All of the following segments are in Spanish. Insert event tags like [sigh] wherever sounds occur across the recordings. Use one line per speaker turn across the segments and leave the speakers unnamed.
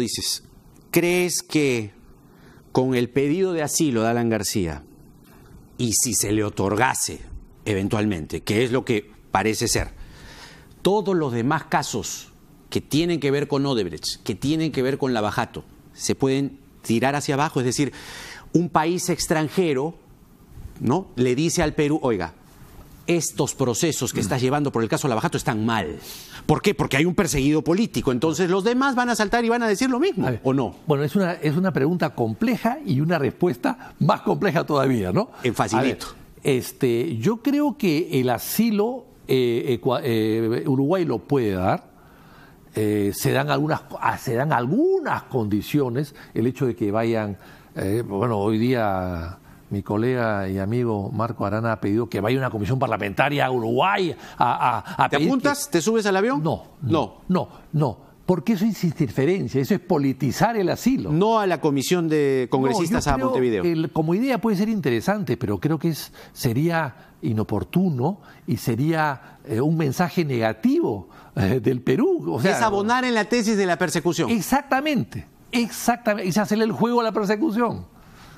dices, ¿crees que con el pedido de asilo de Alan García y si se le otorgase eventualmente, que es lo que parece ser, todos los demás casos que tienen que ver con Odebrecht, que tienen que ver con Lavajato, se pueden tirar hacia abajo, es decir, un país extranjero, ¿no? Le dice al Perú, oiga, estos procesos que mm. estás llevando por el caso Lavajato están mal. ¿Por qué? Porque hay un perseguido político. Entonces los demás van a saltar y van a decir
lo mismo, ¿o no? Bueno, es una, es una pregunta compleja y una respuesta más compleja todavía, ¿no? En facilito. este, yo creo que el asilo eh, eh, Uruguay lo puede dar. Eh, se, dan algunas, ah, se dan algunas condiciones, el hecho de que vayan, bueno, hoy día mi colega y amigo Marco Arana ha pedido que vaya una comisión parlamentaria a Uruguay a, ¿Te apuntas? ¿Te subes al avión? No, no, no, no. Porque eso es interferencia, eso es politizar el asilo. No a la comisión de congresistas a Montevideo. como idea puede ser interesante, pero creo que es, sería inoportuno y sería eh, un mensaje negativo eh, del Perú. O es abonar en la tesis de la persecución. Exactamente, exactamente. Y se hacerle el juego a la persecución.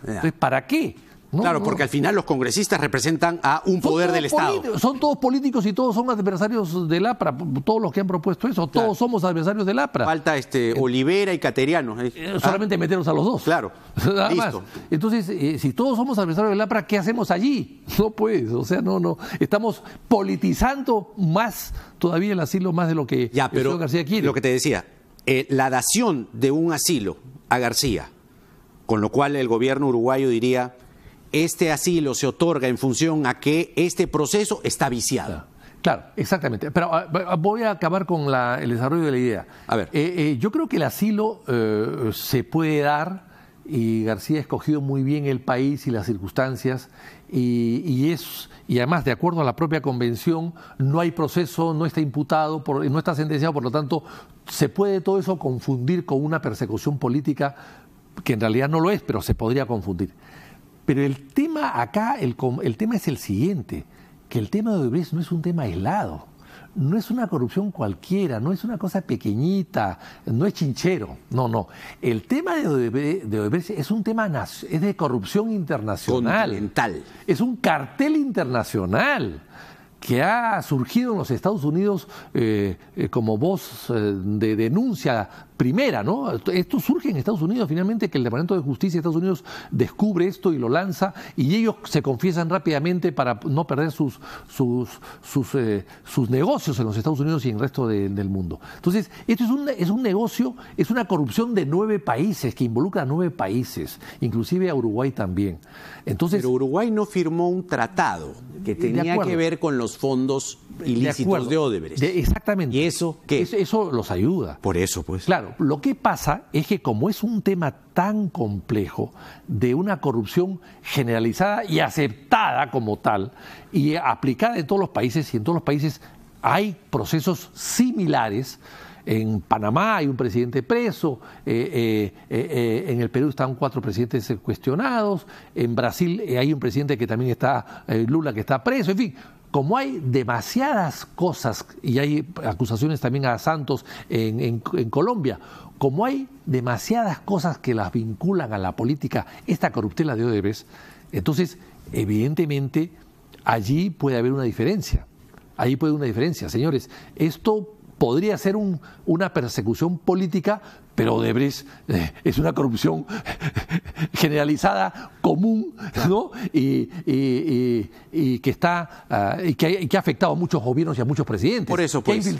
Entonces, ¿para qué? claro, porque
al final los congresistas representan a un poder del Estado.
Son todos políticos y todos son adversarios del APRA, todos los que han propuesto eso, todos somos adversarios del APRA. Falta este Olivera y Cateriano. ¿eh? Eh, solamente ah. meternos a los dos. Claro. [laughs] Listo. Entonces, eh, si todos somos adversarios del APRA, ¿qué hacemos allí? [laughs] No pues, o sea, no, no. Estamos politizando más todavía el asilo, más de lo que ya, García quiere. Lo que te decía, la dación de
un asilo a García, con lo cual el gobierno uruguayo diría este asilo se otorga en función a que este proceso está viciado.
Claro, exactamente. Pero ah, ah, voy a acabar con el desarrollo de la idea. A ver. Eh, eh, yo creo que el asilo eh, se puede dar y García ha escogido muy bien el país y las circunstancias y, es y además de acuerdo a la propia convención no hay proceso, no está imputado, no está sentenciado, por lo tanto se puede todo eso confundir con una persecución política que en realidad no lo es, pero se podría confundir. Pero el tema acá, el, el tema es el siguiente, que el tema de Odebrecht no es un tema aislado, no es una corrupción cualquiera, no es una cosa pequeñita, no es chinchero, no, no. El tema de Odebrecht, es un tema es de corrupción internacional. Es un cartel internacional que ha surgido en los Estados Unidos eh, eh, como voz eh, de denuncia primera, ¿no? Esto surge en Estados Unidos, finalmente, que el Departamento de Justicia de Estados Unidos descubre esto y lo lanza, y ellos se confiesan rápidamente para no perder sus, sus, sus, eh, sus negocios en los Estados Unidos y en el resto del mundo. Entonces, esto es un, es un negocio, es una corrupción de nueve países, que involucra a nueve países, inclusive a Uruguay también. Entonces, Pero Uruguay no firmó un tratado que tenía que
ver con los fondos ilícitos de,
Odebrecht. exactamente. ¿Y eso qué? eso los ayuda. Por eso, pues. Claro lo que pasa es que como es un tema tan complejo de una corrupción generalizada y aceptada como tal y aplicada en todos los países y en todos los países hay procesos similares, en Panamá hay un presidente preso, eh, eh, eh, en el Perú están cuatro presidentes cuestionados, en Brasil hay un presidente que también está, Lula, que está preso, en fin, como hay demasiadas cosas, y hay acusaciones también a Santos en, Colombia, como hay demasiadas cosas que las vinculan a la política, esta corruptela de Odebrecht, entonces evidentemente allí puede haber una diferencia. Allí puede haber una diferencia, señores. Esto podría ser una persecución política, pero Odebrecht eh, es una corrupción eh, generalizada, común, ¿no? Y, que está ah, y que, ha, afectado a muchos gobiernos y a muchos presidentes. Por eso, pues.